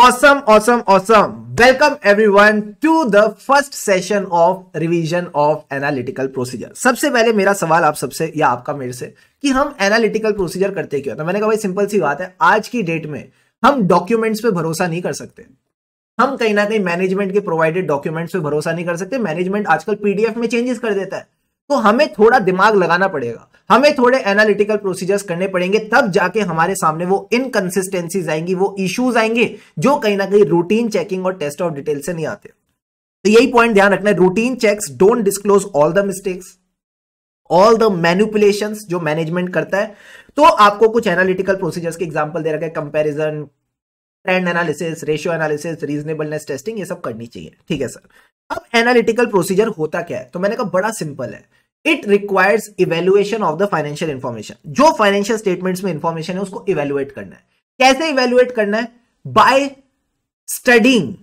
Awesome awesome awesome welcome everyone to the first session of revision of analytical procedure सबसे पहले मेरा सवाल आप सबसे या आपका मेरे से कि हम एनालिटिकल प्रोसीजर करते क्यों तो मैंने कहा भाई सिंपल सी बात है आज की डेट में हम डॉक्यूमेंट्स पे भरोसा नहीं कर सकते हम कहीं ना कहीं मैनेजमेंट के प्रोवाइडेड डॉक्यूमेंट्स पे भरोसा नहीं कर सकते मैनेजमेंट आजकल पीडीएफ में चेंजेस कर देता है तो हमें थोड़ा दिमाग लगाना पड़ेगा हमें थोड़े एनालिटिकल प्रोसीजर्स करने पड़ेंगे तब जाके हमारे सामने वो इनकन्सिस्टेंसीज आएंगी वो इश्यूज आएंगे जो कहीं ना कहीं रूटीन चेकिंग और टेस्ट ऑफ डिटेल से नहीं आते तो यही पॉइंट ध्यान रखना है routine checks don't disclose all the mistakes all the manipulation जो मैनेजमेंट करता है तो आपको कुछ एनालिटिकल प्रोसीजर्स के एग्जाम्पल दे रखा है comparison trend analysis ratio analysis reasonableness testing ये सब करनी चाहिए ठीक है सर अब एनालिटिकल प्रोसीजर होता क्या है तो मैंने कहा बड़ा सिंपल है it requires evaluation of the financial information जो फाइनेंशियल स्टेटमेंट्स में इंफॉर्मेशन है उसको इवेल्युएट करना है कैसे इवेल्युएट करना है बाय स्टडिंग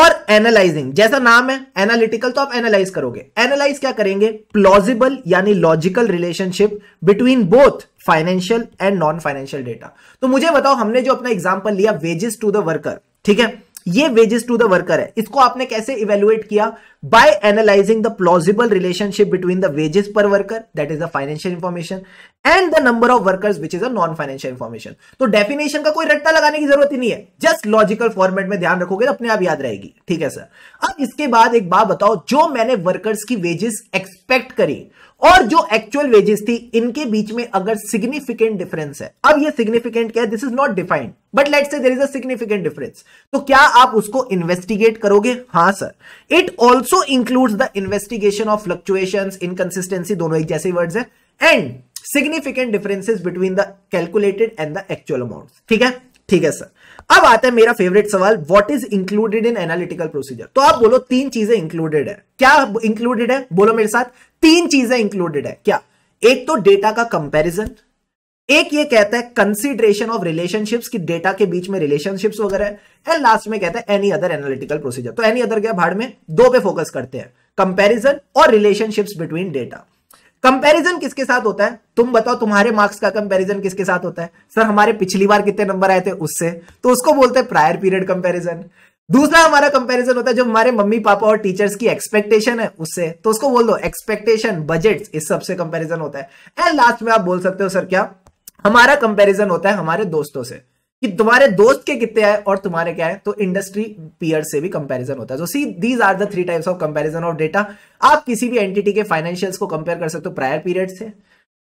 और एनालाइजिंग जैसा नाम है एनालिटिकल तो आप एनालाइज करोगे एनालाइज क्या करेंगे प्लॉजिबल यानी logical relationship between both financial and non financial data तो मुझे बताओ हमने जो अपना एग्जाम्पल लिया वेजेस टू द वर्कर ठीक है ये वेजेस टू द वर्कर है इसको आपने कैसे इवेल्युएट किया by analyzing the plausible relationship between the wages per worker that is the financial information and the number of workers which is a non financial information तो definition का कोई रट्टा लगाने की जरूरत ही नहीं है जस्ट लॉजिकल फॉर्मेट में ध्यान रखोगे तो अपने आप याद रहेगी ठीक है सर अब इसके बाद एक बात बताओ जो मैंने वर्कर्स की वेजेस एक्सपेक्ट करी और जो एक्चुअल वेजेस थी इनके बीच में अगर सिग्निफिकेंट डिफरेंस है अब ये सिग्निफिकेंट क्या है this is not defined but let say there is a significant difference तो क्या आप उसको इन्वेस्टिगेट करोगे हाँ sir it also includes the investigation of fluctuation inconsistency दोनों एक जैसे वर्ड्स है and significant differences between the calculated and the actual amount ठीक है ठीक है सर अब आता है मेरा फेवरेट सवाल what is included in analytical procedure तो आप बोलो तीन चीजें इंक्लूडेड है क्या इंक्लूडेड है बोलो मेरे साथ तीन चीजें इंक्लूडेड है क्या एक तो डेटा का कंपेरिजन एक ये कहता है कंसिडरेशन ऑफ रिलेशनशिप्स की डेटा के बीच में रिलेशनशिप्स वगैरह एंड लास्ट में कहता है एनी अदर एनालिटिकल प्रोसीजर तो एनी अदर क्या भाड़ में दो पे फोकस करते हैं कंपैरिजन और रिलेशनशिप्स बिटवीन डेटा कंपैरिजन किसके साथ होता है तुम बताओ तुम्हारे मार्क्स का कंपैरिजन किसके साथ होता है सर हमारे पिछली बार कितने नंबर आए थे उससे तो उसको बोलते हैं प्रायर पीरियड कंपैरिजन दूसरा हमारा कंपैरिजन होता है जो हमारे मम्मी पापा और टीचर्स की एक्सपेक्टेशन है उससे तो उसको बोल दो एक्सपेक्टेशन बजट इस सबसे कंपेरिजन होता है एंड लास्ट में आप बोल सकते हो सर क्या हमारा कंपेरिजन होता है हमारे दोस्तों से कि तुम्हारे दोस्त के कितने आए और तुम्हारे क्या है तो इंडस्ट्री पीयर से भी कंपैरिजन होता है see these are the three types of comparison of data आप किसी भी एंटिटी के फाइनेंशियल्स को कंपेयर कर सकते हो प्रायर पीरियड से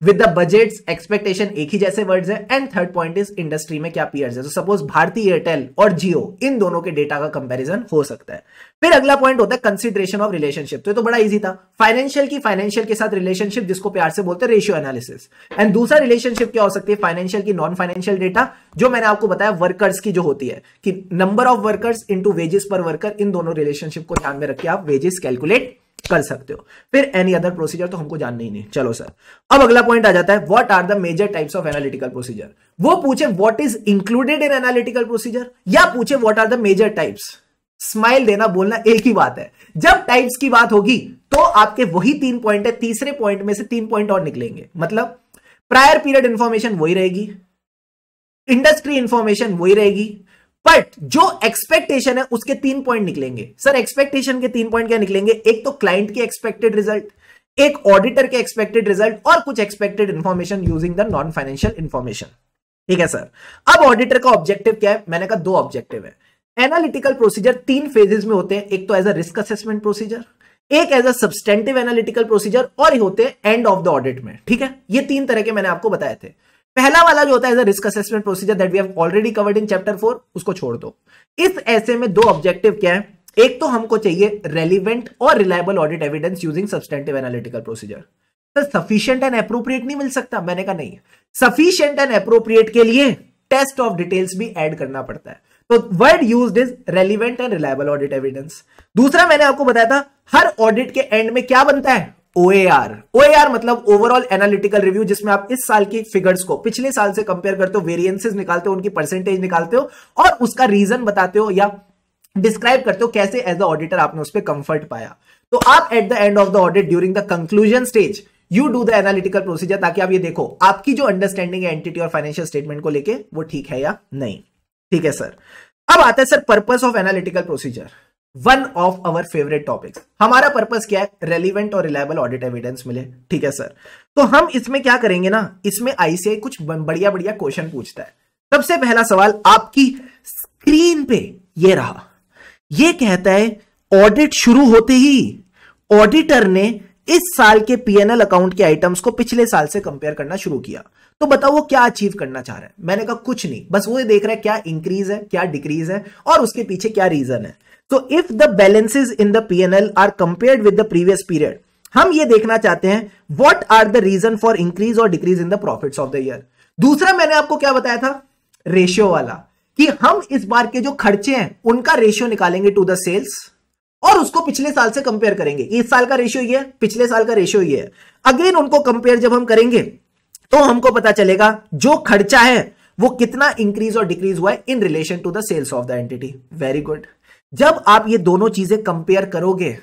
विद द बजेट एक्सपेक्टेशन एक ही जैसे वर्ड्स है and third point is industry में क्या पीयर्स है तो सपोज भारतीय एयरटेल और जियो इन दोनों के डेटा का कंपेरिजन हो सकता है फिर अगला पॉइंट होता है कंसिडरेशन ऑफ रिलेशनशिप तो ये तो बड़ा इजी था फाइनेंशियल की फाइनेंशियल के साथ रिलेशनशिप जिसको प्यार से बोलते हैं रेशियो एनालिसिस एंड दूसरा रिलेशनशिप क्या हो सकती है फाइनेंशियल की नॉन फाइनेंशियल डेटा जो मैंने आपको बताया वर्कर्स की जो होती है कि number of workers into wages per worker इन दोनों रिलेशनशिप को ध्यान में रखिए आप वेजेस कैलकुलेट कर सकते हो फिर एनी अदर प्रोसीजर तो हमको जानना ही नहीं चलो सर अब अगला पॉइंट आ जाता है what are the major types of analytical procedure वो पूछे what is included in analytical procedure या पूछे what are the major types smile देना बोलना एक ही बात है जब टाइप्स की बात होगी तो आपके वही तीन पॉइंट है तीसरे पॉइंट में से तीन पॉइंट और निकलेंगे मतलब प्रायर पीरियड इंफॉर्मेशन वही रहेगी इंडस्ट्री इंफॉर्मेशन वही रहेगी बट जो एक्सपेक्टेशन है उसके तीन पॉइंट निकलेंगे सर एक्सपेक्टेशन के तीन पॉइंट क्या निकलेंगे एक तो क्लाइंट के एक्सपेक्टेड रिजल्ट एक ऑडिटर के एक्सपेक्टेड रिजल्ट और कुछ expected information using the non financial information ठीक है सर अब ऑडिटर का ऑब्जेक्टिव क्या है मैंने कहा दो ऑब्जेक्टिव है एनालिटिकल प्रोसीजर तीन फेजेस में होते हैं एक तो as a risk assessment procedure एक as a substantive analytical procedure और होते हैं एंड ऑफ द ऑडिट में ठीक है ये तीन तरह के मैंने आपको बताए थे पहला वाला जो होता है risk assessment procedure that we have already covered in chapter four उसको छोड़ दो इस ऐसे में दो ऑब्जेक्टिव क्या है एक तो हमको चाहिए रेलिवेंट और reliable audit evidence using substantive analytical procedure sir sufficient and appropriate नहीं मिल सकता मैंने कहा नहीं सफिशियंट एंड अप्रोप्रिएट के लिए टेस्ट ऑफ डिटेल्स भी एड करना पड़ता है तो word use is relevant and reliable audit evidence दूसरा मैंने आपको बताया था हर ऑडिट के एंड में क्या बनता है OAR, OAR मतलब ओवरऑल एनालिटिकल रिव्यू जिसमें आप इस साल की फिगर्स को पिछले साल से कंपेयर करते हो वेरिएंसेस निकालते हो उनकी परसेंटेज निकालते हो और उसका रीजन बताते हो या डिस्क्राइब करते हो कैसे एज अ ऑडिटर आपने उस पर कंफर्ट पाया तो आप at the end of the audit during the conclusion stage you do the analytical procedure ताकि आप ये देखो आपकी जो अंडरस्टैंडिंग है एंटिटी और फाइनेंशियल स्टेटमेंट को लेके वो ठीक है या नहीं ठीक है सर अब आता है sir purpose of analytical procedure one of our favourite topics हमारा पर्पज क्या है रेलिवेंट और रिलायबल ऑडिट एविडेंस मिले ठीक है सर तो हम इसमें क्या करेंगे ना इसमें आईसीआई कुछ बढ़िया बढ़िया क्वेश्चन पूछता है सबसे पहला सवाल आपकी स्क्रीन पे ये रहा ये कहता है ऑडिट शुरू होते ही ऑडिटर ने इस साल के पीएनएल अकाउंट के आइटम्स को पिछले साल से कंपेयर करना शुरू किया तो बताओ वो क्या अचीव करना चाह रहा है मैंने कहा कुछ नहीं बस वो ये देख रहा है क्या इंक्रीज है क्या डिक्रीज है और उसके पीछे क्या रीजन है तो if the balances in the PNL are compared with the previous period हम ये देखना चाहते हैं what are the reason for increase और decrease in the profits of the year दूसरा मैंने आपको क्या बताया था रेशियो वाला कि हम इस बार के जो खर्चे हैं उनका रेशियो निकालेंगे टू द सेल्स और उसको पिछले साल से कंपेयर करेंगे इस साल का रेशियो ये है पिछले साल का रेशियो ये है अगेन उनको कंपेयर जब हम करेंगे तो हमको पता चलेगा जो खर्चा है वो कितना इंक्रीज और डिक्रीज हुआ है in relation to the sales of the entity very good जब आप ये दोनों चीजें कंपेयर करोगे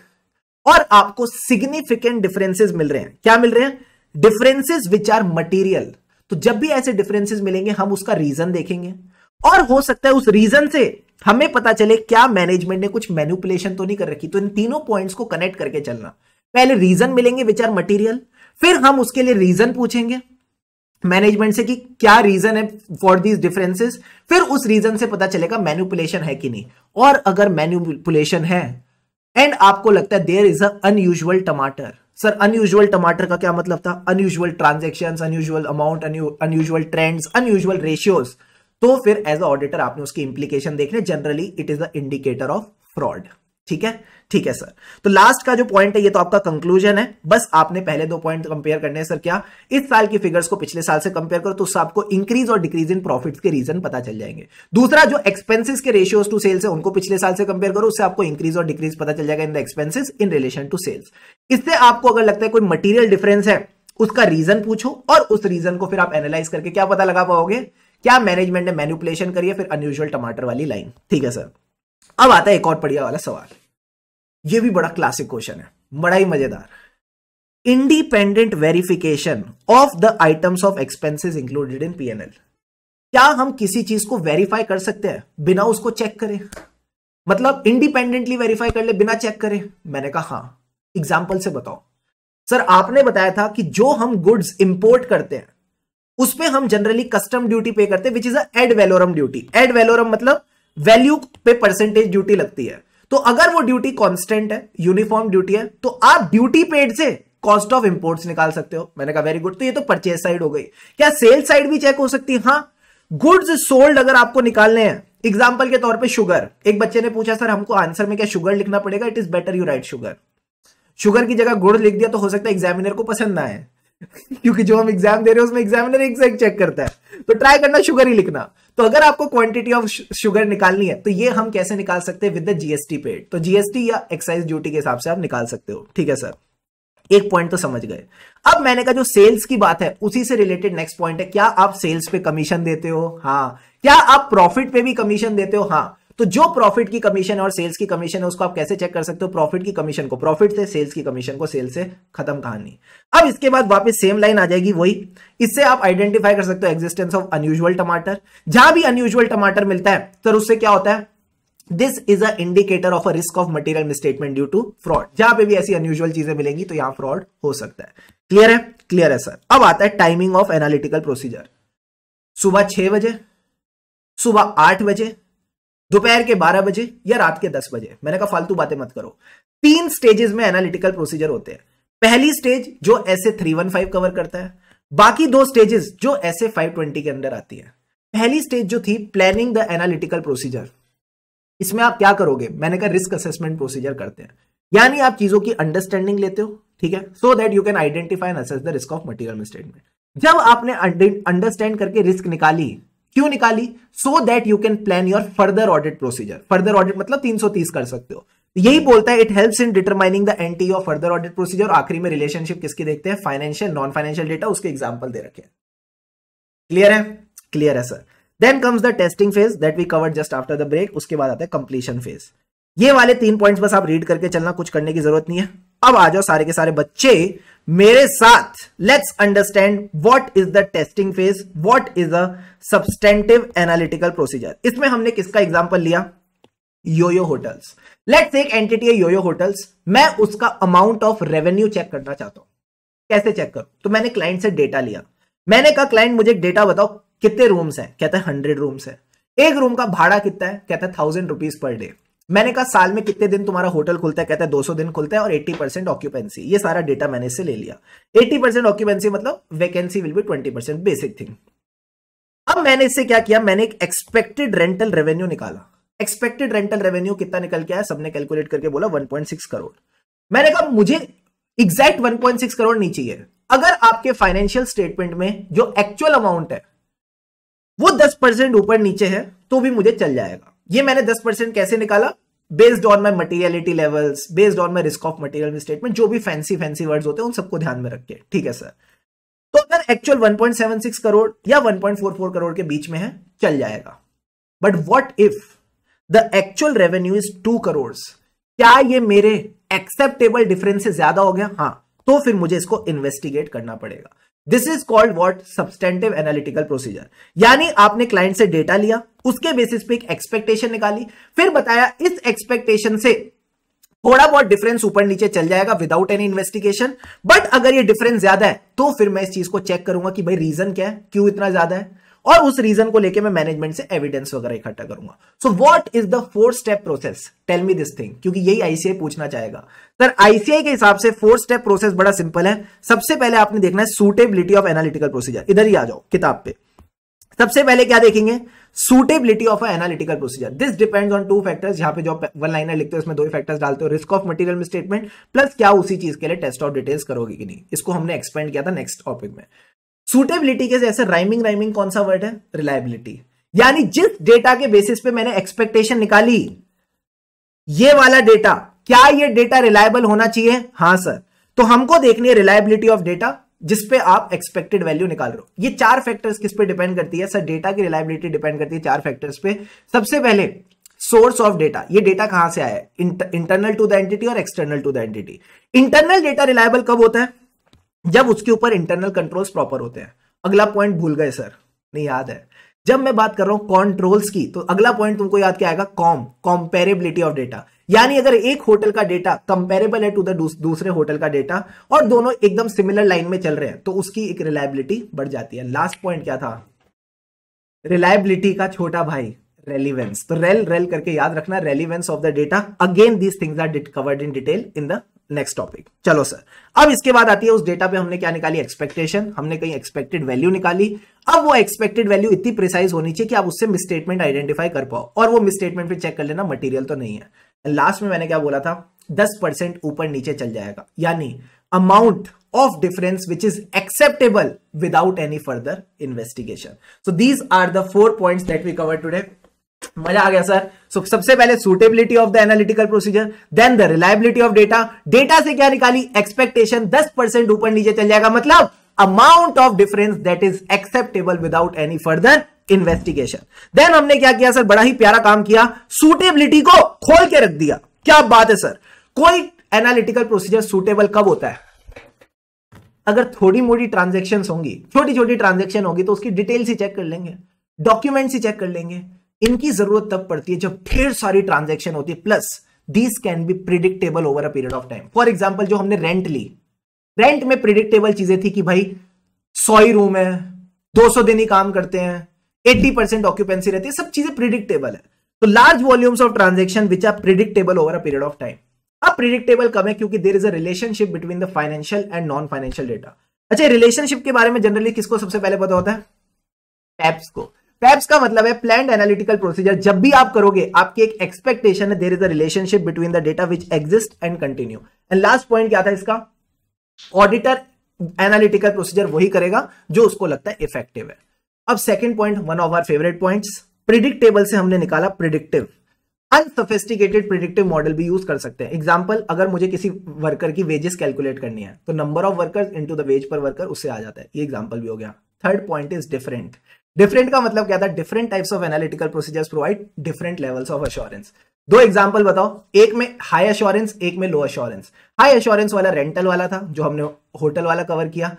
और आपको सिग्निफिकेंट डिफरेंसेस मिल रहे हैं क्या मिल रहे हैं डिफरेंसेस विच आर मटेरियल तो जब भी ऐसे डिफरेंसेस मिलेंगे हम उसका रीजन देखेंगे और हो सकता है उस रीजन से हमें पता चले क्या मैनेजमेंट ने कुछ मैनुपुलेशन तो नहीं कर रखी तो इन तीनों पॉइंट्स को कनेक्ट करके चलना पहले रीजन मिलेंगे विच आर मटीरियल फिर हम उसके लिए रीजन पूछेंगे मैनेजमेंट से कि क्या रीजन है फॉर दीज डिफरेंसेस फिर उस रीजन से पता चलेगा मैन्युपुलेशन है कि नहीं और अगर मैन्युपुलेशन है एंड आपको लगता है there is a unusual tomato sir unusual tomato का क्या मतलब था unusual transaction unusual amount unusual trends unusual ratios तो फिर एज अ ऑडिटर आपने उसकी इंप्लीकेशन देखने generally it is the indicator of fraud ठीक है ठीक है सर तो लास्ट का जो पॉइंट है ये तो आपका कंक्लूजन है बस आपने पहले दो पॉइंट कंपेयर करने हैं सर क्या इस साल की फिगर्स को पिछले साल से कंपेयर करो तो उससे आपको इंक्रीज और डिक्रीज इन प्रॉफिट्स के रीजन पता चल जाएंगे दूसरा जो एक्सपेंसिस के रेशियोज टू सेल्स है उनको पिछले साल से कंपेयर करो उससे आपको इंक्रीज और डिक्रीज पता चल जाएगा in the expenses in relation to sales इससे आपको अगर लगता है कोई मटीरियल डिफरेंस है उसका रीजन पूछो और उस रीजन को फिर आप एनालाइज करके क्या पता लगा पाओगे क्या मैनेजमेंट ने मैन्युपुलेशन करिए फिर अनयूजल टमाटर वाली लाइन ठीक है सर अब आता है एक और बढ़िया वाला सवाल यह भी बड़ा क्लासिक क्वेश्चन है बड़ा ही मजेदार independent verification of the items of expenses included in PNL क्या हम किसी चीज को वेरीफाई कर सकते हैं बिना उसको चेक करें मतलब इंडिपेंडेंटली वेरीफाई कर ले बिना चेक करें मैंने कहा हाँ एग्जाम्पल से बताओ सर आपने बताया था कि जो हम गुड्स इंपोर्ट करते हैं उस पर हम जनरली कस्टम ड्यूटी पे करते हैं which is ad valorem duty ad valorem मतलब वैल्यू पे परसेंटेज ड्यूटी लगती है तो अगर वो ड्यूटी कांस्टेंट है यूनिफॉर्म ड्यूटी है तो आप ड्यूटी पेड से कॉस्ट ऑफ इंपोर्ट्स निकाल सकते हो मैंने कहा वेरी गुड तो ये तो परचेज साइड हो गई क्या सेल साइड भी चेक हो सकती है हाँ गुड्स सोल्ड अगर आपको निकालने हैं एग्जाम्पल के तौर पर शुगर एक बच्चे ने पूछा सर हमको आंसर में क्या शुगर लिखना पड़ेगा it is better you write sugar sugar की जगह गुड़ लिख दिया तो हो सकता है एग्जामिनर को पसंद ना आए क्योंकि जो हम एग्जाम दे रहे हैं उसमें एग्जामिनर एग्जैक्ट चेक करता है तो ट्राई करना शुगर ही लिखना तो अगर आपको क्वांटिटी ऑफ शुगर निकालनी है तो ये हम कैसे निकाल सकते हैं विद द जीएसटी पेड तो जीएसटी या एक्साइज ड्यूटी के हिसाब से आप निकाल सकते हो ठीक है सर एक पॉइंट तो समझ गए अब मैंने कहा जो सेल्स की बात है उसी से रिलेटेड नेक्स्ट पॉइंट है क्या आप सेल्स पे कमीशन देते हो हाँ क्या आप प्रॉफिट पे भी कमीशन देते हो हाँ तो जो प्रॉफिट की कमीशन और सेल्स की कमीशन है उसको आप कैसे चेक कर सकते हो प्रॉफिट की कमीशन को प्रॉफिट से सेल्स की कमीशन को सेल से खत्म कहानी अब इसके बाद वापस सेम लाइन आ जाएगी वही इससे आप आइडेंटिफाई कर सकते हो एग्जिस्टेंस ऑफ अनयूजल टमाटर जहां भी अनयूजल टमाटर मिलता है तो उससे क्या होता है this is a indicator of a risk of material misstatement due to fraud जहां पे भी ऐसी अनयूजल चीजें मिलेंगी तो यहां फ्रॉड हो सकता है क्लियर है क्लियर है सर अब आता है टाइमिंग ऑफ एनालिटिकल प्रोसीजर सुबह छह बजे सुबह आठ बजे दोपहर के 12 बजे या रात के 10 बजे मैंने कहा फालतू बातें मत करो तीन स्टेजेस में एनालिटिकल प्रोसीजर होते हैं पहली स्टेज जो ऐसे 315 कवर करता है बाकी दो स्टेजेस जो ऐसे 520 के अंदर आती है पहली स्टेज जो थी प्लानिंग द एनालिटिकल प्रोसीजर इसमें आप क्या करोगे मैंने कहा रिस्क असेसमेंट प्रोसीजर करते हैं यानी आप चीजों की अंडरस्टैंडिंग लेते हो ठीक है so that you can identify and assess the risk of material statement जब आपने अंडरस्टैंड करके रिस्क निकाली क्यों निकाली so that you can plan your further audit procedure further audit मतलब 330 कर सकते हो यही बोलता है it help in determining the entity of further audit procedure आखिरी में रिलेशनशिप किसकी देखते हैं फाइनेंशियल नॉन फाइनेंशियल डेटा उसके एग्जाम्पल दे रखे क्लियर है क्लियर है sir then comes the testing phase that we cover just after the break उसके बाद आता है कंप्लीशन फेज ये वाले तीन पॉइंट्स बस आप रीड करके चलना कुछ करने की जरूरत नहीं है अब आ जाओ सारे के सारे बच्चे मेरे साथ let's understand what is the testing phase what is a substantive analytical procedure इसमें हमने किसका एग्जांपल लिया योयो होटल्स लेट्स एक एंटिटी है योयो होटल्स मैं उसका अमाउंट ऑफ रेवेन्यू चेक करना चाहता हूं कैसे चेक करूं तो मैंने क्लाइंट से डेटा लिया मैंने कहा क्लाइंट मुझे डेटा बताओ कितने रूम्स हैं कहता है हंड्रेड रूम्स है एक रूम का भाड़ा कितना है कहता है थाउजेंड रुपीज पर डे मैंने कहा साल में कितने दिन तुम्हारा होटल खुलता है कहता है 200 दिन खुलता है और 80 परसेंट ऑक्यूपेंसी ये सारा डेटा मैंने इससे ले लिया 80 परसेंट ऑक्यूपेंसी मतलब vacancy will be 20 percent basic thing अब मैंने इससे क्या किया मैंने एक एक्सपेक्टेड रेंटल रेवेन्यू निकाला एक्सपेक्टेड रेंटल रेवेन्यू कितना निकल के आया सबने कैलकुलेट करके बोला सिक्स करोड़ मैंने कहा मुझे एग्जैक्ट सिक्स करोड़ नहीं चाहिए अगर आपके फाइनेंशियल स्टेटमेंट में जो एक्चुअल अमाउंट है वो दस परसेंट ऊपर नीचे है तो भी मुझे चल जाएगा ये मैंने 10 परसेंट कैसे निकाला based on my materiality levels based on my risk of material statement जो भी फैंसी फैंसी वर्ड्स होते हैं उन सबको ध्यान में रखिए ठीक है सर तो अगर एक्चुअल 1.76 करोड़ या 1.44 करोड़ के बीच में है चल जाएगा but what if the actual revenue is two crore क्या ये मेरे एक्सेप्टेबल डिफरेंस से ज्यादा हो गया हाँ तो फिर मुझे इसको इन्वेस्टिगेट करना पड़ेगा this is called what substantive analytical procedure यानी आपने क्लाइंट से डेटा लिया उसके बेसिस पे एक एक्सपेक्टेशन निकाली फिर बताया इस एक्सपेक्टेशन से थोड़ा बहुत डिफरेंस ऊपर नीचे चल जाएगा विदाउट एनी इन्वेस्टिगेशन बट अगर ये डिफरेंस ज्यादा है तो फिर मैं इस चीज को चेक करूंगा कि भाई रीजन क्या है क्यों इतना ज्यादा है और उस रीजन को लेके मैं मैनेजमेंट से एविडेंस वगैरह इकट्ठा करूंगा so what is the four step process tell me this thing क्योंकि यही आईसीआई पूछना चाहेगा सर आईसीआई के हिसाब से फोर स्टेप प्रोसेस बड़ा सिंपल है सबसे पहले आपने देखना है सूटेबिलिटी ऑफ एनालिटिकल प्रोसीजर इधर ही आ जाओ किताब पे सबसे पहले क्या देखेंगे suitability of analytical procedure this depends on two factors यहाँ पे जो वन लाइनर लिखते हो इसमें दो ही फैक्टर्स डालते हो रिस्क ऑफ मटेरियल में स्टेटमेंट प्लस क्या उसी चीज के लिए टेस्ट ऑफ डिटेल्स करोगे कि नहीं इसको हमने एक्सपेंड किया था नेक्स्ट टॉपिक में सुटेबिलिटी के जैसे राइमिंग राइमिंग कौन सा वर्ड है रिलायबिलिटी यानी जिस डेटा के बेसिस पे मैंने एक्सपेक्टेशन निकाली ये वाला डेटा क्या ये डेटा रिलायबल होना चाहिए हाँ सर तो हमको देखनी है रिलायबिलिटी ऑफ डेटा जिसपे आप एक्सपेक्टेड वैल्यू निकाल रहे हो ये चार फैक्टर्स किस पे डिपेंड करती है सर डेटा की रिलायबिलिटी डिपेंड करती है चार फैक्टर्स पे सबसे पहले सोर्स ऑफ डेटा ये डेटा कहां से आया है इंटरनल टू द एंटिटी और external to the entity internal data reliable कब होता है जब उसके ऊपर इंटरनल कंट्रोल्स प्रॉपर होते हैं अगला पॉइंट भूल गए सर नहीं याद है जब मैं बात कर रहा हूं कंट्रोल्स की तो अगला पॉइंट तुमको याद क्या आएगा कॉम कॉम्पेरेबिलिटी ऑफ डेटा यानी अगर एक होटल का डेटा कंपेरेबल है टू द दूसरे होटल का डेटा और दोनों एकदम सिमिलर लाइन में चल रहे हैं तो उसकी एक रिलायबिलिटी बढ़ जाती है लास्ट पॉइंट क्या था रिलायबिलिटी का छोटा भाई रेलिवेंस तो रेल रेल करके याद रखना relevance of the data again these things are did covered in detail in the next topic चलो सर अब इसके बाद आती है उस डेटा पे हमने क्या निकाली एक्सपेक्टेशन हमने कहीं एक्सपेक्टेड वैल्यू निकाली अब वो एक्सपेक्टेड वैल्यू इतनी प्रिसाइज होनी चाहिए कि आप उससे मिसस्टेटमेंट आइडेंटिफाई कर पाओ और वो मिसस्टेटमेंट पे चेक कर लेना मटेरियल तो नहीं है लास्ट में मैंने क्या बोला था दस परसेंट ऊपर नीचे चल जाएगा यानी amount of difference which is acceptable without any further investigation so these are the four points that we cover today. मजा आ गया सर सो so, सबसे पहले suitability of the analytical procedure then the reliability of data data से क्या निकाली expectation 10 percent ऊपर नीचे चल जाएगा मतलब amount of difference that is acceptable without any further investigation then हमने क्या किया सर बड़ा ही प्यारा काम किया सुटेबिलिटी को खोल के रख दिया क्या बात है सर कोई एनालिटिकल प्रोसीजर सुटेबल कब होता है अगर थोड़ी मोटी ट्रांजेक्शन होंगी छोटी छोटी ट्रांजेक्शन होगी तो उसकी डिटेल्स ही चेक कर लेंगे डॉक्यूमेंट्स ही चेक कर लेंगे इनकी जरूरत तब पड़ती है जब ढेर सारी ट्रांजेक्शन होती है plus these can be predictable over a period of time for example जो हमने रेंट ली रेंट में प्रिडिक्टेबल चीजें थी कि भाई सौ ही रूम है दो सौ दिन ही काम करते हैं एट्टी परसेंट ऑक्यूपेंसी रहती है सब चीजें प्रिडिक्टेबल है तो large volumes of transaction which are predictable over a period of time अब प्रिडिक्टेबल कम है क्योंकि there is a relationship between the financial and non financial data अच्छा रिलेशनशिप के बारे में जनरली किसको सबसे पहले पता होता है टैप्स को पैप्स का मतलब है प्लान एनालिटिकल प्रोसीजर जब भी आप करोगे आपकी एक एक्सपेक्टेशन है there is a relationship between the data which exist and continue and last point क्या था इसका ऑडिटर एनालिटिकल प्रोसीजर वही करेगा जो उसको लगता है इफेक्टिव है अब second point one of our favourite point predictable से हमने निकाला प्रिडिक्टिव अनसोफिस्टिकेटेड प्रिडिक्टिव मॉडल भी यूज कर सकते हैं एग्जाम्पल अगर मुझे किसी वर्कर की वेजेस कैलकुलेट करनी है तो number of workers into the wage per worker उससे आ जाता है ये एग्जाम्पल भी हो गया third point is different different का मतलब क्या था different types of analytical procedures provide different levels of assurance दो एग्जाम्पल बताओ एक में हाई अश्योरेंस एक में लो अश्योरेंस हाई अश्योरेंस वाला रेंटल वाला था जो हमने होटल वाला कवर किया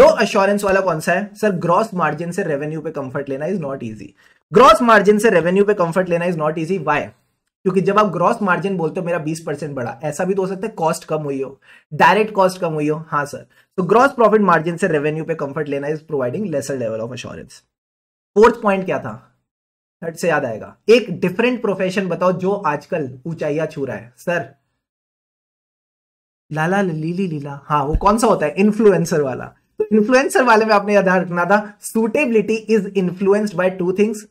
लो अश्योरेंस वाला कौन सा है सर ग्रॉस मार्जिन से रेवेन्यू पे कंफर्ट लेना is not easy gross margin से रेवेन्यू पे कंफर्ट लेना इज नॉट इजी वाई क्योंकि जब आप ग्रॉस मार्जिन बोलते हो मेरा 20 परसेंट बढ़ा ऐसा भी तो हो सकता है कॉस्ट कम हुई हो डायरेक्ट कॉस्ट कम हुई हो हाँ सर तो ग्रॉस प्रॉफिट मार्जिन से रेवेन्यू पे कंफर्ट लेना is providing lesser level of assurance fourth point क्या था थर्ड से याद आएगा एक डिफरेंट प्रोफेशन बताओ जो आजकल ऊंचाइया छू रहा है सर लाला लीली लीला हाँ वो कौन सा होता है इन्फ्लुएंसर वाला इन्फ्लुएंसर वाले में आपने याद रखना था suitability is influenced by two things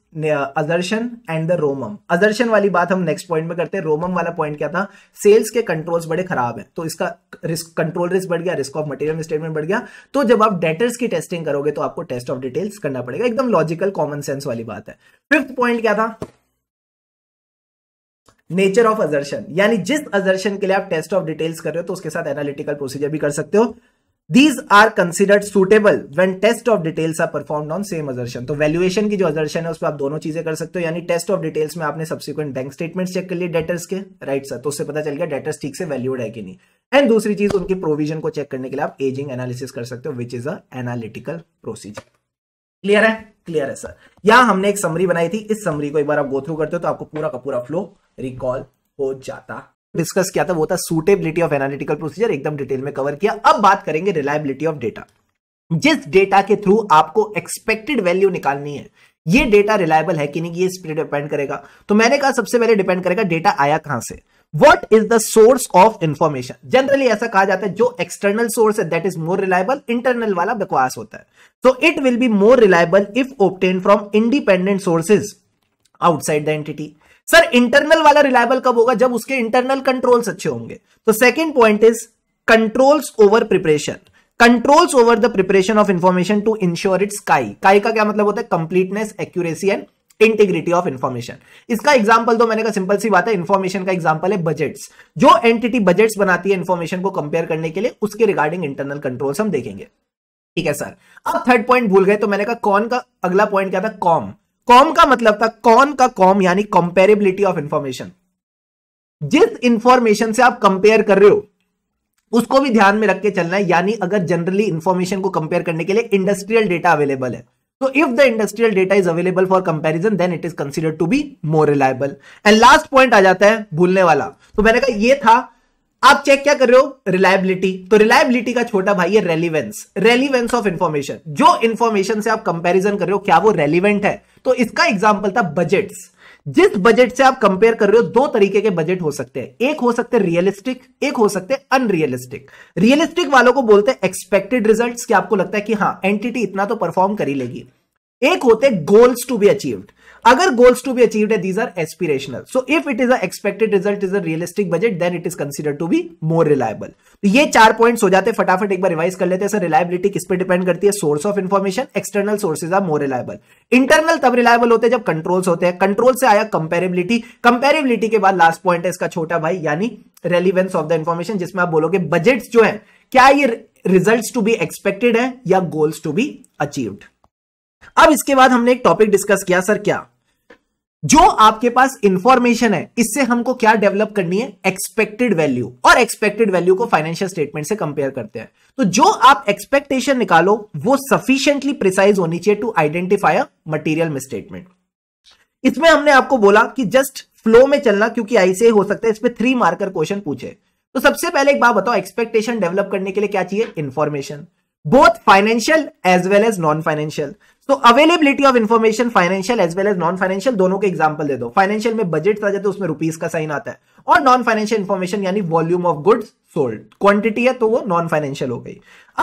assertion and the रोमम अजर्शन वाली बात हम नेक्स्ट पॉइंट में करते हैं रोमम वाला पॉइंट क्या था सेल्स के कंट्रोल्स बड़े खराब है तो इसका रिस्क कंट्रोल रिस्क बढ़ गया रिस्क ऑफ मटेरियल स्टेटमेंट बढ़ गया तो जब आप डेटर्स की टेस्टिंग करोगे तो आपको टेस्ट ऑफ डिटेल्स करना पड़ेगा एकदम लॉजिकल कॉमन सेंस वाली बात है फिफ्थ पॉइंट क्या था नेचर ऑफ अजर्शन यानी जिस अजर्शन के लिए आप टेस्ट ऑफ डिटेल्स कर रहे हो तो उसके साथ एनालिटिकल प्रोसीजर भी कर सकते हो these are considered suitable when test of details are perform on same assertion तो वैल्यूएशन की जो अजर्शन है उस पर आप दोनों चीजें कर सकते हो यानी टेस्ट ऑफ डिटेल्स में आपने सब्सिक्वेंट बैंक स्टेटमेंट्स चेक कर लिए डेटर्स के राइट right, सर तो उससे पता चल गया डेटर्स ठीक से वैल्यूड है कि नहीं एंड दूसरी चीज उनकी प्रोविजन को चेक करने के लिए आप एजिंग एनालिसिस कर सकते हो which is analytical procedure clear है क्लियर है सर यहां हमने एक समरी बनाई थी इस समरी को एक बार आप गो थ्रू करते हो तो आपको पूरा का पूरा फ्लो रिकॉल हो जाता डिस्कस किया था वो था सूटेबिलिटी ऑफ एनालिटिकल प्रोसीजर एकदम डिटेल में कवर किया अब बात करेंगे रिलायबिलिटी ऑफ डेटा जिस डेटा के थ्रू आपको एक्सपेक्टेड वैल्यू निकालनी है ये डेटा रिलायबल है कि नहीं ये इस पर डिपेंड करेगा तो मैंने कहा सबसे पहले डिपेंड करेगा डेटा आया कहां से what is the source of information generally ऐसा कहा जाता है जो एक्सटर्नल सोर्स है दैट इज मोर रिलायबल इंटरनल वाला बकवास होता है so it will be more reliable if obtain from independent sources outside the entity sir internal वाला रिलायबल कब होगा जब उसके इंटरनल कंट्रोल्स अच्छे होंगे तो second point is controls over preparation controls over the preparation of information to ensure it's काई काई का क्या मतलब होता है completeness accuracy and integrity of information इसका एग्जाम्पल तो मैंने कहा सिंपल सी बात है इन्फॉर्मेशन का एग्जाम्पल है बजट जो एंटिटी बजट बनाती है इन्फॉर्मेशन को कंपेयर करने के लिए उसके रिगार्डिंग इंटरनल कंट्रोल्स हम देखेंगे ठीक है सर अब थर्ड पॉइंट भूल गए तो मैंने कहा कौन का अगला पॉइंट क्या था कॉम कॉम का मतलब था कौन का कॉम यानी कंपेरेबिलिटी ऑफ इंफॉर्मेशन जिस इंफॉर्मेशन से आप कंपेयर कर रहे हो उसको भी ध्यान में रख के चलना है यानी अगर जनरली इंफॉर्मेशन को कंपेयर करने के लिए इंडस्ट्रियल डेटा अवेलेबल है तो if the industrial data is available for comparison then it is considered to be more reliable and last point आ जाता है भूलने वाला तो मैंने कहा यह था आप चेक क्या कर रहे हो रिलायबिलिटी तो रिलायबिलिटी का छोटा भाई है रेलिवेंस रेलिवेंस ऑफ इंफॉर्मेशन जो इंफॉर्मेशन से आप कंपैरिजन कर रहे हो क्या वो रेलिवेंट है तो इसका एग्जांपल था बजट्स जिस बजट से आप कंपेयर कर रहे हो दो तरीके के बजट हो सकते हैं एक हो सकते हैं रियलिस्टिक एक हो सकते हैं अनरियलिस्टिक रियलिस्टिक वालों को बोलते हैं एक्सपेक्टेड रिजल्ट कि आपको लगता है कि हाँ एंटिटी इतना तो परफॉर्म कर ही लेगी एक होते गोल्स टू बी अचीव्ड अगर goals to be achieve these are aspirational so if it is a result is is a realistic budget then it is considered to be more तो ये चार पॉइंट्स हो जाते फटाफट एक बार रिवाइज कर लेते हैं सर रिलायबिलिटी किस पे डिपेंड करती है source of information external sources are more reliable internal तब रिलायबल होते हैं जब कंट्रोल्स होते हैं कंट्रोल से आया कंपेरेबिलिटी कंपेरेबिलिटी के बाद लास्ट पॉइंट है इसका छोटा भाई यानी रेलिवेंस ऑफ द इन्फॉर्मेशन जिसमें आप बोलोगे बजट जो है क्या ये रिजल्ट टू बी एक्सपेक्टेड है या गोल्स टू बी अचीव्ड अब इसके बाद हमने एक टॉपिक डिस्कस किया सर क्या जो आपके पास इंफॉर्मेशन है इससे हमको क्या डेवलप करनी है एक्सपेक्टेड वैल्यू और एक्सपेक्टेड वैल्यू को फाइनेंशियल स्टेटमेंट से कंपेयर करते हैं तो जो आप एक्सपेक्टेशन निकालो वो सफिशियंटली प्रिसाइज होनी चाहिए to identify a material misstatement इसमें हमने आपको बोला कि जस्ट फ्लो में चलना क्योंकि ऐसे हो सकता है इसमें थ्री मार्कर क्वेश्चन पूछे तो सबसे पहले एक बात बताओ एक्सपेक्टेशन डेवलप करने के लिए क्या चाहिए information both financial as well as non financial so availability of information financial as well as non financial दोनों के एग्जाम्पल दे दो फाइनेंशियल में बजट आ जाते तो उसमें रुपीज का साइन आता है और नॉन फाइनेंशियल इन्फॉर्मेशन यानी volume of goods sold quantity है तो वो नॉन फाइनेंशियल हो गई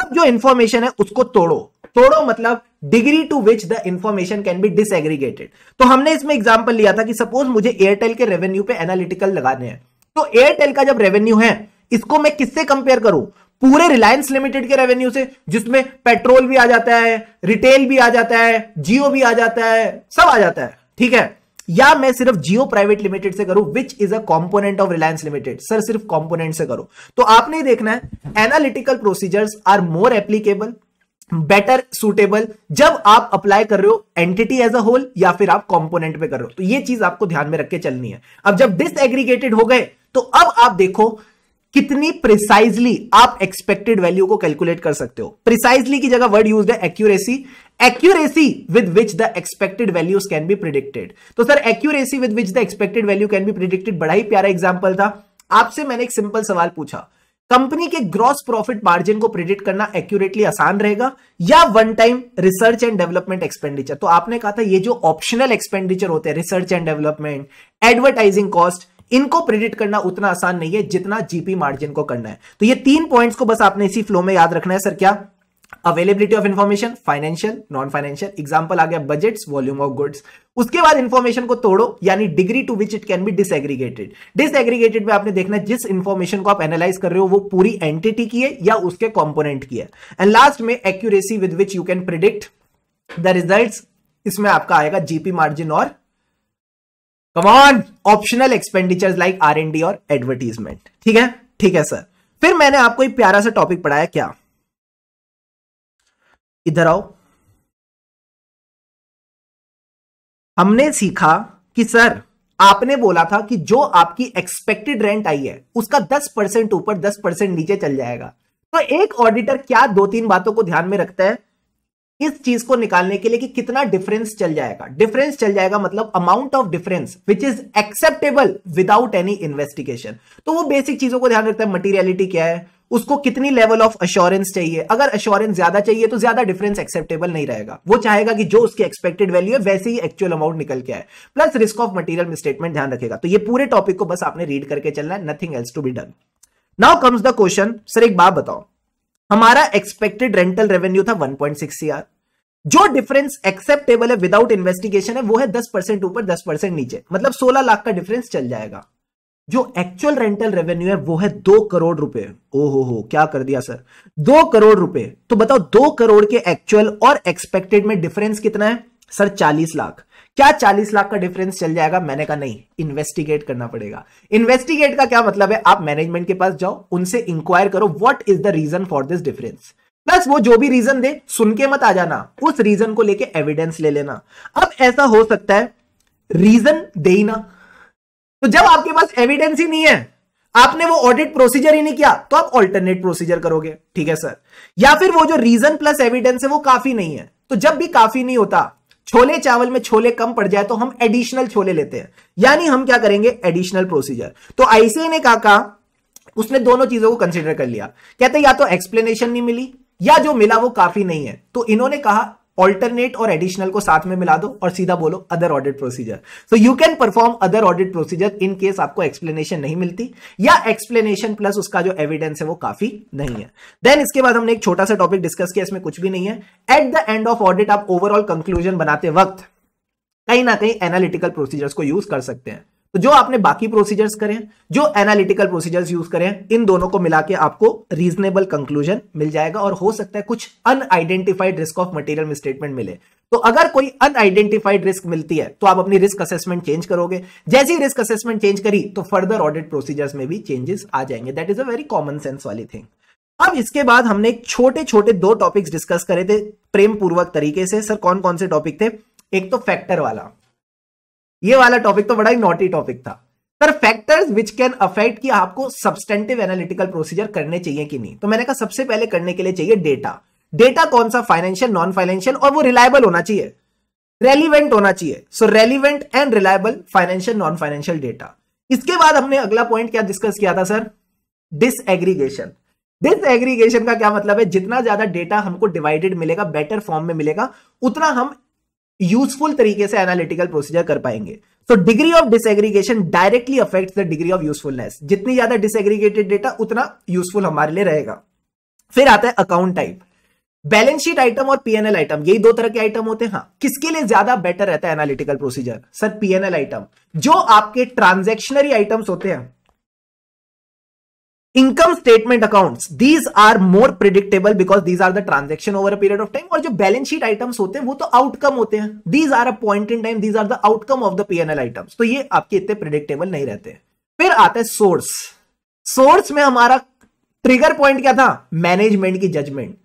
अब जो इन्फॉर्मेशन है उसको तोड़ो तोड़ो मतलब degree to which the information can be disaggregated तो हमने इसमें एग्जाम्पल लिया था कि सपोज मुझे एयरटेल के रेवेन्यू पे एनालिटिकल लगाने हैं तो एयरटेल का जब रेवेन्यू है इसको मैं किससे कंपेयर करूं पूरे रिलायंस लिमिटेड के रेवेन्यू से जिसमें पेट्रोल भी आ जाता है रिटेल भी आ जाता है जियो भी आ जाता है सब आ जाता है ठीक है या मैं सिर्फ जियो प्राइवेट लिमिटेड से करूं which is a component of Reliance limited sir सिर्फ कॉम्पोनेंट से करो तो आपने ही देखना है analytical procedures are more applicable better suitable जब आप अप्लाई कर रहे हो एंटिटी एज अ होल या फिर आप कॉम्पोनेंट पे कर रहे हो तो ये चीज आपको ध्यान में रख के चलनी है अब जब एग्रीगेटेड हो गए तो अब आप देखो कितनी प्रिसाइजली आप एक्सपेक्टेड वैल्यू को कैलकुलेट कर सकते हो प्रिसाइजली की जगह वर्ड यूज है accuracy accuracy with which the expected values can be predicted तो sir accuracy with which the expected value can be predicted बड़ा ही प्यारा एग्जाम्पल था आपसे मैंने एक सिंपल सवाल पूछा कंपनी के ग्रॉस प्रॉफिट मार्जिन को प्रिडिक्ट करना एक्यूरेटली आसान रहेगा या one time research and development expenditure तो आपने कहा था ये जो ऑप्शनल एक्सपेंडिचर होते हैं research and development advertising cost इनको प्रिडिक्ट करना उतना आसान नहीं है जितना जीपी मार्जिन को करना है तो ये तीन पॉइंट्स को बस आपने इसी फ्लो में याद रखना है सर क्या availability of information financial non financial example आ गया बजट वॉल्यूम ऑफ गुड्स उसके बाद इन्फॉर्मेशन को तोड़ो यानी degree to which it can be disaggregated disaggregated में आपने देखना जिस इन्फॉर्मेशन को आप एनालाइज कर रहे हो वो पूरी एंटिटी की है या उसके कॉम्पोनेंट की है एंड लास्ट में accuracy with which you can predict the result इसमें आपका आएगा जीपी मार्जिन और come on optional expenditure like R N D और एडवर्टीजमेंट ठीक है ठीक है सर फिर मैंने आपको एक प्यारा सा टॉपिक पढ़ाया क्या इधर आओ हमने सीखा कि सर आपने बोला था कि जो आपकी एक्सपेक्टेड रेंट आई है उसका 10 परसेंट ऊपर 10 परसेंट नीचे चल जाएगा तो एक ऑडिटर क्या दो तीन बातों को ध्यान में रखता है इस चीज को निकालने के लिए कि कितना डिफरेंस चल जाएगा डिफरेंस चल जाएगा मतलब amount of difference which is acceptable without any investigation तो वो बेसिक चीजों को ध्यान रखता है मटीरियलिटी क्या है उसको कितनी लेवल ऑफ अश्योरेंस चाहिए अगर अश्योरेंस ज्यादा चाहिए तो ज्यादा डिफरेंस एक्सेप्टेबल नहीं रहेगा वो चाहेगा कि जो उसकी एक्सपेक्टेड वैल्यू है वैसे ही एक्चुअल अमाउंट निकल के आए plus risk of material statement ध्यान रखेगा तो ये पूरे टॉपिक को बस आपने रीड करके चलना है nothing else to be done now comes the question sir एक बात बताओ हमारा एक्सपेक्टेड रेंटल रेवेन्यू था 1.6 पॉइंट जो डिफरेंस एक्सेप्टेबल है विदाउट इन्वेस्टिगेशन है वो है 10 परसेंट ऊपर 10 परसेंट नीचे मतलब 16 लाख का डिफरेंस चल जाएगा जो एक्चुअल रेंटल रेवेन्यू है वो है दो करोड़ रुपए ओ हो हो क्या कर दिया सर दो करोड़ रुपए तो बताओ दो करोड़ के एक्चुअल और एक्सपेक्टेड में डिफरेंस कितना है सर चालीस लाख क्या चालीस लाख का डिफरेंस चल जाएगा मैंने कहा नहीं इन्वेस्टिगेट करना पड़ेगा इन्वेस्टिगेट का क्या मतलब है आप मैनेजमेंट के पास जाओ उनसे इंक्वायर करो what is the reason for this difference plus वो जो भी रीजन दे सुन के मत आ जाना उस रीजन को लेके एविडेंस ले लेना अब ऐसा हो सकता है रीजन दे ही ना तो जब आपके पास एविडेंस ही नहीं है आपने वो ऑडिट प्रोसीजर ही नहीं किया तो आप ऑल्टरनेट प्रोसीजर करोगे ठीक है सर या फिर वो जो रीजन प्लस एविडेंस है वो काफी नहीं है तो जब भी काफी नहीं होता छोले चावल में छोले कम पड़ जाए तो हम एडिशनल छोले लेते हैं यानी हम क्या करेंगे एडिशनल प्रोसीजर तो आईसीए ने कहा, कहा उसने दोनों चीजों को कंसिडर कर लिया कहते या तो एक्सप्लेनेशन नहीं मिली या जो मिला वो काफी नहीं है तो इन्होंने कहा ऑल्टरनेट और एडिशनल को साथ में मिला दो और सीधा बोलो other audit procedure so you can perform other audit procedure in case आपको एक्सप्लेनेशन नहीं मिलती या एक्सप्लेनेशन प्लस उसका जो एविडेंस है वो काफी नहीं है देन इसके बाद हमने एक छोटा सा टॉपिक डिस्कस किया इसमें कुछ भी नहीं है at the end of audit आप ओवरऑल कंक्लूजन बनाते वक्त कहीं ना कहीं एनालिटिकल प्रोसीजर्स को यूज कर सकते हैं तो जो आपने बाकी प्रोसीजर्स करें जो एनालिटिकल प्रोसीजर्स यूज करें इन दोनों को मिला के आपको रीजनेबल कंक्लूजन मिल जाएगा और हो सकता है कुछ unidentified risk of material statement मिले तो अगर कोई अनआइडेंटिफाइड रिस्क मिलती है तो आप अपनी रिस्क असेसमेंट चेंज करोगे जैसे ही रिस्क असेसमेंट चेंज करी तो फर्दर ऑडिट प्रोसीजर्स में भी चेंजेस आ जाएंगे that is a very common sense वाली थिंग अब इसके बाद हमने छोटे छोटे दो टॉपिक्स डिस्कस करे थे प्रेम पूर्वक तरीके से सर कौन कौन से टॉपिक थे एक तो फैक्टर वाला ये वाला टॉपिक तो बड़ा ही नॉटी टॉपिक था sir factors which can affect कि आपको सब्सटेंटिव एनालिटिकल प्रोसीजर करने चाहिए कि नहीं तो मैंने कहा सबसे पहले करने के लिए चाहिए डेटा डेटा कौन सा फाइनेंशियल नॉन फाइनेंशियल और वो रिलायबल होना चाहिए रेलिवेंट होना चाहिए so relevant and reliable financial non financial data इसके बाद हमने अगला पॉइंट क्या डिस्कस किया था सर डिसएग्रीगेशन डिसएग्रीगेशन का क्या मतलब है जितना ज्यादा डेटा हमको डिवाइडेड मिलेगा बेटर फॉर्म में मिलेगा उतना हम यूजफुल तरीके से एनालिटिकल प्रोसीजर कर पाएंगे तो degree of disaggregation directly affect the degree of usefulness जितनी ज्यादा डिसएग्रीगेटेड डेटा उतना यूजफुल हमारे लिए रहेगा फिर आता है account type balance sheet item और पीएनएल आइटम यही दो तरह के आइटम होते हैं हाँ किसके लिए ज्यादा बेटर रहता है analytical procedure sir PNL item जो आपके ट्रांजेक्शनरी आइटम्स होते हैं income statement accounts these are more predictable because these are the transaction over a period of time और जो बैलेंस शीट आइटम्स होते हैं वो तो आउटकम होते हैं these are a point in time these are the outcome of the PNL items तो ये आपके इतने प्रिडिक्टेबल नहीं रहते फिर आता है सोर्स सोर्स में हमारा ट्रिगर पॉइंट क्या था मैनेजमेंट की जजमेंट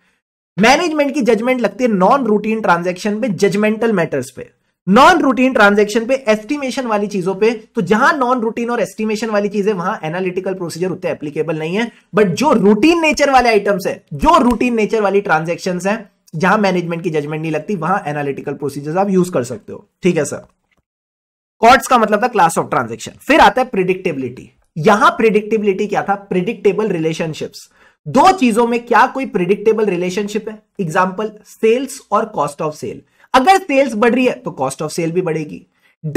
मैनेजमेंट की जजमेंट लगती है नॉन रूटीन ट्रांजेक्शन पे जजमेंटल मैटर्स पे नॉन रूटीन ट्रांजेक्शन पे एस्टिमेशन वाली चीजों पे तो जहां नॉन रूटीन और एस्टिमेशन वाली चीजें वहां एनालिटिकल प्रोसीजर उतने एप्लीकेबल नहीं है बट जो रूटीन नेचर वाले आइटम्स है जो रूटीन नेचर वाली ट्रांजेक्शन है जहां मैनेजमेंट की जजमेंट नहीं लगती वहां एनालिटिकल प्रोसीजर आप यूज कर सकते हो ठीक है सर कॉर्ड्स का मतलब था क्लास ऑफ ट्रांजेक्शन फिर आता है प्रिडिक्टेबिलिटी यहां प्रिडिक्टेबिलिटी क्या था प्रिडिक्टेबल रिलेशनशिप्स दो चीजों में क्या कोई प्रिडिक्टेबल रिलेशनशिप है एग्जाम्पल सेल्स और कॉस्ट ऑफ सेल अगर सेल्स बढ़ रही है तो कॉस्ट ऑफ सेल भी बढ़ेगी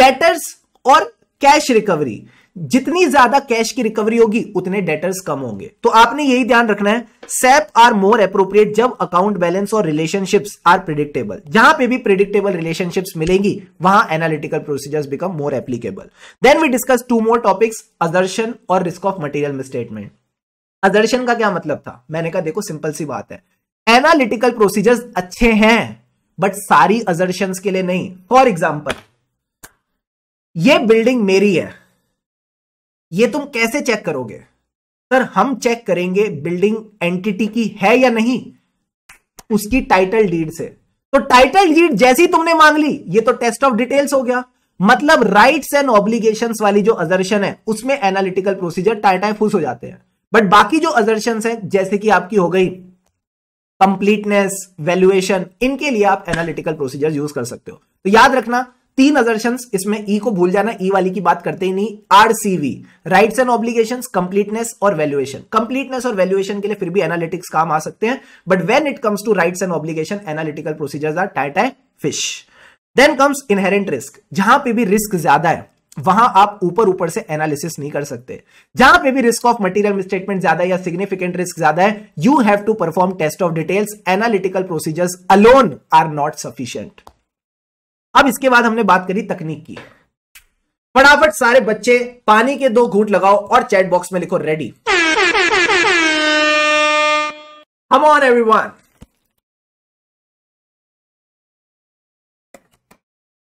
डेटर्स और कैश रिकवरी जितनी ज्यादा कैश की रिकवरी होगी उतने डेटर्स कम होंगे तो आपने यही ध्यान रखना है सेप आर मोर अप्रोप्रिएट जब अकाउंट बैलेंस और रिलेशनशिप्स आर प्रिडिक्टेबल जहां पे भी प्रिडिक्टेबल रिलेशनशिप्स मिलेंगी वहां analytical procedures become more applicable then we discuss two more topics assertion और risk of material statement assertion का क्या मतलब था मैंने कहा देखो सिंपल सी बात है एनालिटिकल प्रोसीजर्स अच्छे हैं बट सारी अजर्शन के लिए नहीं फॉर एग्जाम्पल ये बिल्डिंग मेरी है ये तुम कैसे चेक करोगे सर हम चेक करेंगे बिल्डिंग एंटिटी की है या नहीं उसकी टाइटल डीड से तो टाइटल डीड जैसी तुमने मांग ली ये तो टेस्ट ऑफ डिटेल्स हो गया मतलब राइट्स एंड ऑब्लिगेशन वाली जो अजर्शन है उसमें एनालिटिकल प्रोसीजर टाइटाइफूस हो जाते हैं बट बाकी जो अजर्शन है जैसे कि आपकी हो गई कंप्लीटनेस वैल्यूएशन इनके लिए आप एनालिटिकल प्रोसीजर यूज कर सकते हो तो याद रखना तीन अजर्शन इसमें ई e को भूल जाना ई e वाली की बात करते ही नहीं R C V right and obligation completeness और वैल्यूएशन कंप्लीटनेस और वैल्यूएशन के लिए फिर भी एनालिटिक्स काम आ सकते हैं but when it comes to rights and obligation analytical procedures are tight tight fish then comes inherent risk जहां पे भी रिस्क ज्यादा है वहां आप ऊपर ऊपर से एनालिसिस नहीं कर सकते जहां पे भी रिस्क ऑफ मटेरियल मिसस्टेटमेंट ज्यादा या सिग्निफिकेंट रिस्क ज्यादा है you have to perform test of details analytical procedures alone are not sufficient अब इसके बाद हमने बात करी तकनीक की फटाफट सारे बच्चे पानी के दो घूट लगाओ और चैट बॉक्स में लिखो रेडी हम ऑन एवरी वन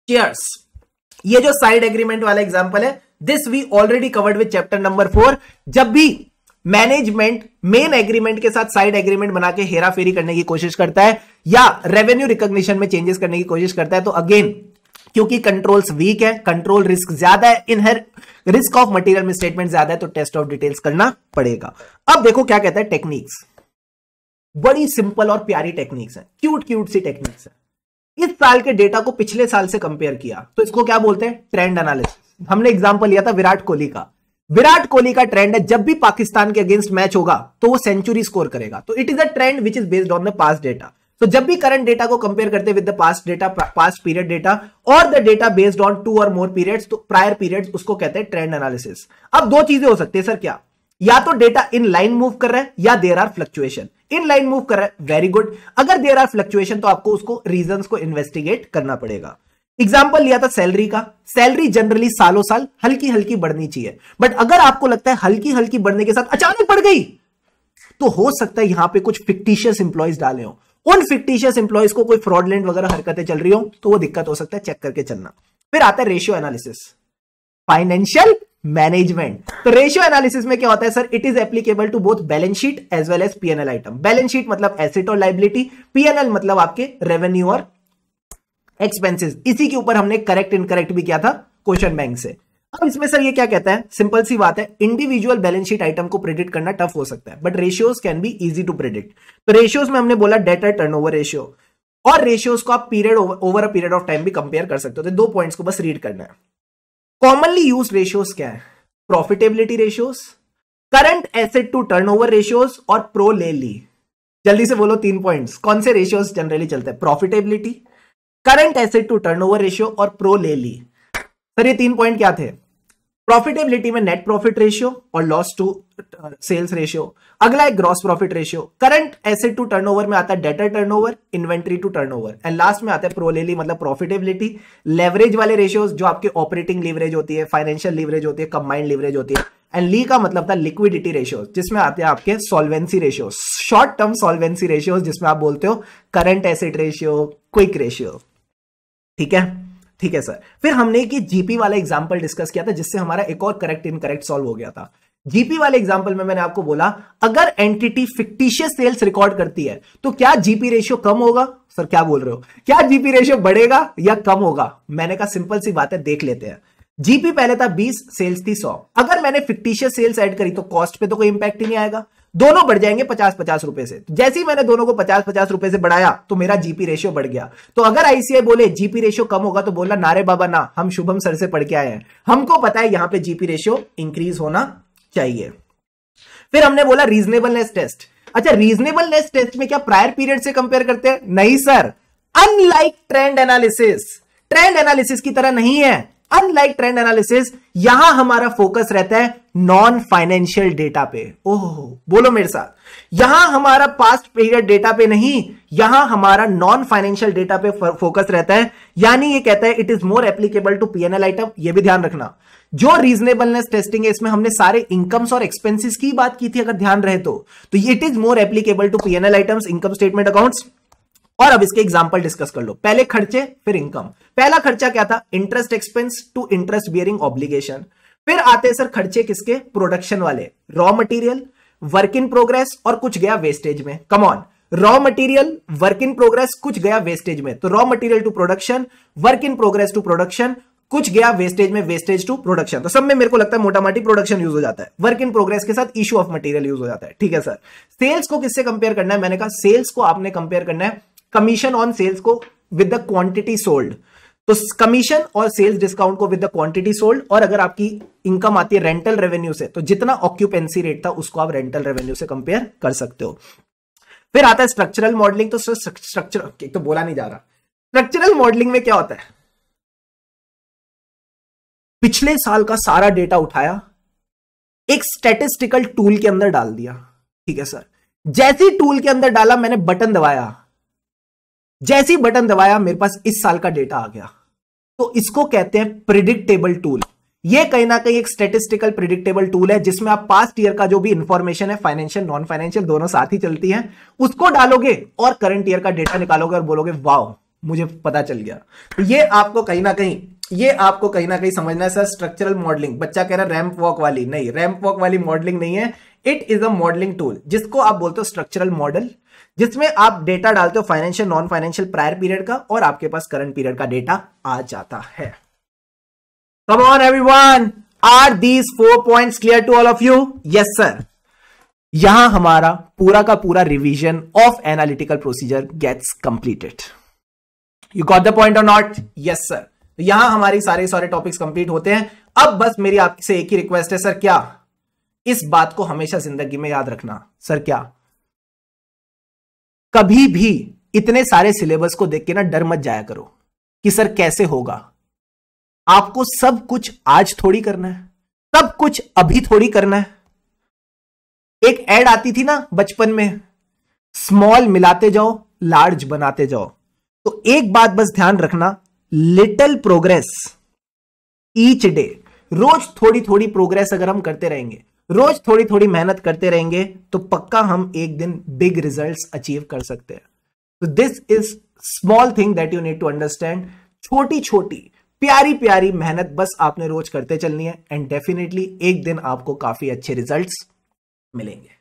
चेयर्स ये जो साइड एग्रीमेंट वाला एग्जाम्पल है this we already covered with chapter number four जब भी मैनेजमेंट मेन एग्रीमेंट के साथ साइड एग्रीमेंट बना के हेरा फेरी करने की कोशिश करता है या रेवेन्यू रिकॉग्निशन में चेंजेस करने की कोशिश करता है तो अगेन क्योंकि कंट्रोल्स वीक है कंट्रोल रिस्क ज्यादा है इनहर रिस्क ऑफ मटेरियल में स्टेटमेंट ज्यादा है तो टेस्ट ऑफ डिटेल्स करना पड़ेगा अब देखो क्या कहता है टेक्निक्स बड़ी सिंपल और प्यारी टेक्निक्स है क्यूट क्यूट सी टेक्निक्स है इस साल के डेटा को पिछले साल से कंपेयर किया तो इसको क्या बोलते हैं ट्रेंड एनालिसिस हमने एग्जाम्पल लिया था विराट कोहली का विराट कोहली का ट्रेंड है जब भी पाकिस्तान के अगेंस्ट मैच होगा तो वो सेंचुरी स्कोर करेगा तो it is a trend which is based on the past data तो जब भी करंट डेटा को कंपेयर करते with the past data past period data और the data based on two और मोर पीरियड्स तो प्रायर पीरियड्स उसको कहते हैं ट्रेंड एनालिसिस अब दो चीजें हो सकती है सर क्या या तो डेटा इन लाइन मूव कर रहा है या there are fluctuation in line move कर रहा है वेरी गुड अगर देर आर फ्लक्चुएशन तो आपको उसको रीजन को इन्वेस्टिगेट करना पड़ेगा एग्जाम्पल लिया था सैलरी का सैलरी जनरली सालों साल हल्की हल्की बढ़नी चाहिए बट अगर आपको लगता है हल्की हल्की बढ़ने के साथ अचानक बढ़ गई तो हो सकता है यहां पे कुछ फिक्टिशियस इंप्लॉयज डाले हो उन फिक्टिशियस इंप्लॉयज को कोई फ्रॉडलैंड वगैरह हरकतें चल रही हो तो वो दिक्कत हो सकता है चेक करके चलना फिर आता है रेशियो एनालिसिस फाइनेंशियल मैनेजमेंट तो रेशियो एनालिसिस में क्या होता है sir it is applicable to both balance sheet as well as PNL item balance sheet मतलब एसेट और लाइबिलिटी पीएनएल मतलब आपके रेवेन्यू और एक्सपेंसेस इसी के ऊपर हमने करेक्ट इनकरेक्ट भी किया था क्वेश्चन बैंक से अब इसमें सर ये क्या कहता है सिंपल सी बात है इंडिविजुअल बैलेंस शीट आइटम को प्रेडिक्ट करना टफ हो सकता है but ratios can be easy to predict तो रेशियोज में हमने बोला डेटर टर्नओवर रेशियो और रेशियोज को आप period over a period of time भी कंपेयर कर सकते हो तो दो पॉइंट्स को बस रीड करना है कॉमनली यूज रेशियोज क्या है profitability ratios current asset to turnover ratios और प्रो ले ली जल्दी से बोलो तीन पॉइंट्स कौन से रेशियोज जनरली चलते हैं profitability current asset to turnover ratio और प्रो ले ली सर ये तीन पॉइंट क्या थे प्रॉफिटेबिलिटी में नेट प्रॉफिट रेशियो और लॉस टू सेल्स रेशियो अगला है gross profit ratio current asset to turnover में आता है debtor turnover inventory to turnover and last में आता है प्रोलेली मतलब प्रॉफिटेबिलिटी लेवरेज वाले रेशियोज जो आपके ऑपरेटिंग लीवरेज होती है फाइनेंशियल लीवरेज होती है कंबाइंड लीवरेज होती है एंड ली का मतलब था लिक्विडिटी रेशियोज जिसमें आते हैं आपके solvency ratios short term solvency ratios जिसमें आप बोलते हो current asset ratio quick ratio ठीक है ठीक है सर फिर हमने ये जीपी वाला एग्जाम्पल डिस्कस किया था जिससे हमारा एक और करेक्ट इनकरेक्ट सॉल्व हो गया था जीपी वाले एग्जाम्पल में मैंने आपको बोला अगर एंटिटी फिक्टिशियस सेल्स रिकॉर्ड करती है तो क्या जीपी रेशियो कम होगा सर क्या बोल रहे हो क्या जीपी रेशियो बढ़ेगा या कम होगा मैंने कहा सिंपल सी बात है देख लेते हैं जीपी पहले था 20 सेल्स थी 100 अगर मैंने फिक्टिशियस सेल्स ऐड करी तो कॉस्ट पे तो कोई इंपैक्ट ही नहीं आएगा दोनों बढ़ जाएंगे पचास पचास रुपए से तो जैसे ही मैंने दोनों को पचास पचास रुपए से बढ़ाया तो मेरा जीपी रेशियो बढ़ गया तो अगर आईसीआई बोले जीपी रेशियो कम होगा तो बोलना नारे बाबा ना हम शुभम सर से पढ़ के आए हैं हमको पता है यहां पे जीपी रेशियो इंक्रीज होना चाहिए फिर हमने बोला रीजनेबलनेस टेस्ट अच्छा रीजनेबलनेस टेस्ट में क्या प्रायर पीरियड से कंपेयर करते हैं नहीं sir unlike trend analysis trend analysis की तरह नहीं है अनलाइक ट्रेंड एनालिसिस यहां हमारा फोकस रहता है नॉन फाइनेंशियल डेटा पे ओह बोलो मेरे साथ यहां हमारा पास्ट पीरियड डेटा पे नहीं यहां हमारा नॉन फाइनेंशियल डेटा पे फोकस रहता है यानी ये कहता है it is more applicable to PNL item ये भी ध्यान रखना जो रीजनेबलनेस टेस्टिंग है इसमें हमने सारे इनकम्स और एक्सपेंसेस की बात की थी अगर ध्यान रहे तो, it is more applicable to PNL items income statement accounts और अब इसके एग्जाम्पल डिस्कस कर लो पहले खर्चे फिर इनकम पहला खर्चा क्या था interest expense to interest bearing obligation फिर आते सर खर्चे किसके प्रोडक्शन वाले raw material work in progress और कुछ गया वेस्टेज में come on raw material work in progress कुछ गया वेस्टेज में तो raw material to production work in progress to production कुछ गया वेस्टेज में वेस्टेज टू प्रोडक्शन तो सब में मेरे को लगता है मोटा मोटी प्रोडक्शन यूज हो जाता है वर्क इन प्रोग्रेस के साथ इशू ऑफ मटेरियल यूज हो जाता है ठीक है सर सेल्स को किससे कंपेयर करना है मैंने कहा सेल्स को आपने कंपेयर करना है कमीशन ऑन सेल्स को विद द क्वांटिटी सोल्ड तो कमीशन और सेल्स डिस्काउंट को विद द क्वांटिटी सोल्ड और अगर आपकी इनकम आती है रेंटल रेवेन्यू से तो जितना ऑक्यूपेंसी रेट था उसको आप रेंटल रेवेन्यू से कंपेयर कर सकते हो फिर आता है स्ट्रक्चरल मॉडलिंग तो स्ट्रक्चर तो बोला नहीं जा रहा स्ट्रक्चरल मॉडलिंग में क्या होता है पिछले साल का सारा डेटा उठाया एक स्टेटिस्टिकल टूल के अंदर डाल दिया ठीक है सर जैसी टूल के अंदर डाला मैंने बटन दबाया जैसे ही बटन दबाया मेरे पास इस साल का डेटा आ गया तो इसको कहते हैं प्रिडिक्टेबल टूल ये कहीं ना कहीं एक स्टेटिस्टिकल प्रिडिक्टेबल टूल है जिसमें आप पास्ट ईयर का जो भी इंफॉर्मेशन है फाइनेंशियल नॉन फाइनेंशियल दोनों साथ ही चलती है उसको डालोगे और करंट ईयर का डेटा निकालोगे और बोलोगे वाओ मुझे पता चल गया तो ये आपको कहीं ना कहीं ये आपको कहीं ना कहीं समझना है सर स्ट्रक्चरल मॉडलिंग बच्चा कह रहा है रैम्प वॉक वाली नहीं रैम्प वॉक वाली मॉडलिंग नहीं है it is a modelling tool जिसको आप बोलते हो स्ट्रक्चरल मॉडल जिसमें आप डेटा डालते हो financial non financial prior period का और आपके पास करंट पीरियड का डेटा आ जाता है come on everyone are these four points clear to all of you yes sir यहां हमारा पूरा का पूरा revision of analytical procedure gets completed you got the point और नॉट यस सर यहां हमारे सारे सारे टॉपिक्स कंप्लीट होते हैं अब बस मेरी आपसे एक ही रिक्वेस्ट है सर क्या इस बात को हमेशा जिंदगी में याद रखना सर क्या कभी भी इतने सारे सिलेबस को देख के ना डर मत जाया करो कि सर कैसे होगा आपको सब कुछ आज थोड़ी करना है सब कुछ अभी थोड़ी करना है एक एड आती थी ना बचपन में स्मॉल मिलाते जाओ लार्ज बनाते जाओ तो एक बात बस ध्यान रखना लिटिल प्रोग्रेस ईच डे रोज थोड़ी थोड़ी प्रोग्रेस अगर हम करते रहेंगे रोज थोड़ी थोड़ी मेहनत करते रहेंगे तो पक्का हम एक दिन बिग रिजल्ट्स अचीव कर सकते हैं तो this is small thing that you need to understand छोटी छोटी प्यारी प्यारी मेहनत बस आपने रोज करते चलनी है एंड डेफिनेटली एक दिन आपको काफी अच्छे रिजल्ट्स मिलेंगे